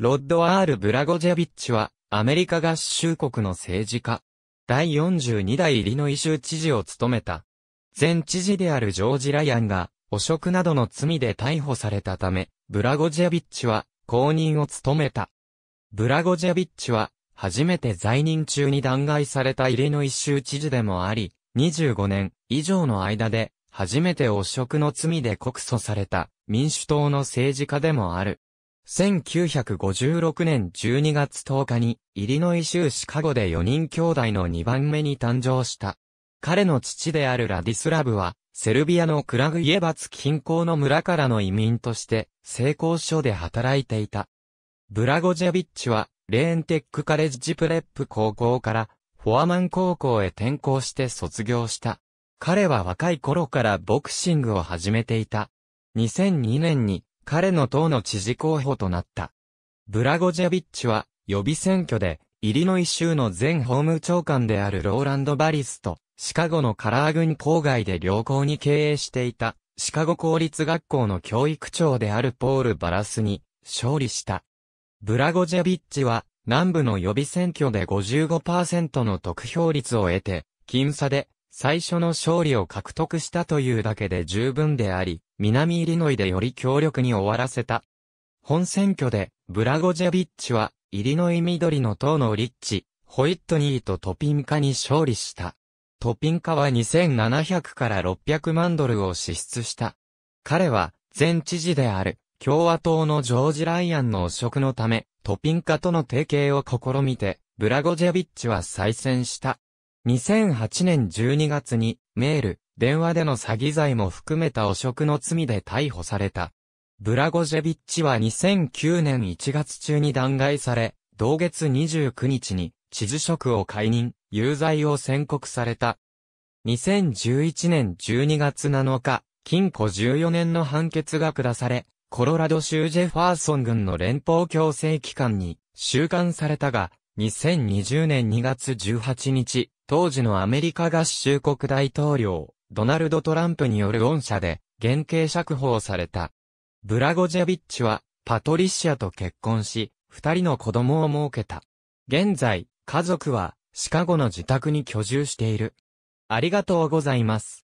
ロッド・アール・ブラゴジェビッチは、アメリカ合衆国の政治家。第42代イリノイ州知事を務めた。前知事であるジョージ・ライアンが、汚職などの罪で逮捕されたため、ブラゴジェビッチは、公認を務めた。ブラゴジェビッチは、初めて在任中に弾劾されたイリノイ州知事でもあり、25年以上の間で、初めて汚職の罪で告訴された、民主党の政治家でもある。1956年12月10日に、イリノイ州シカゴで4人兄弟の2番目に誕生した。彼の父であるラディスラブは、セルビアのクラグイエバツ近郊の村からの移民として、成功所で働いていた。ブラゴジェビッチは、レーンテックカレッジプレップ高校から、フォアマン高校へ転校して卒業した。彼は若い頃からボクシングを始めていた。2002年に彼の党の知事候補となった。ブラゴジェビッチは予備選挙でイリノイ州の前法務長官であるローランド・バリスとシカゴのカラー郡郊外で良好に経営していたシカゴ公立学校の教育長であるポール・バラスに勝利した。ブラゴジェビッチは南部の予備選挙で55%の得票率を得て、僅差で最初の勝利を獲得したというだけで十分であり、南イリノイでより強力に終わらせた。本選挙で、ブラゴジェビッチは、イリノイ緑の党のリッチ、ホイットニーとトピンカに勝利した。トピンカは2700から600万ドルを支出した。彼は、前知事である、共和党のジョージ・ライアンの汚職のため、トピンカとの提携を試みて、ブラゴジェビッチは再選した。2008年12月に、メール、電話での詐欺罪も含めた汚職の罪で逮捕された。ブラゴジェビッチは2009年1月中に弾劾され、同月29日に、地図職を解任、有罪を宣告された。2011年12月7日、禁錮14年の判決が下され、コロラド州ジェファーソン軍の連邦強制機関に収監されたが、2020年2月18日、当時のアメリカ合衆国大統領、ドナルド・トランプによる恩赦で、原刑釈放された。ブラゴジェビッチは、パトリシアと結婚し、二人の子供を設けた。現在、家族は、シカゴの自宅に居住している。ありがとうございます。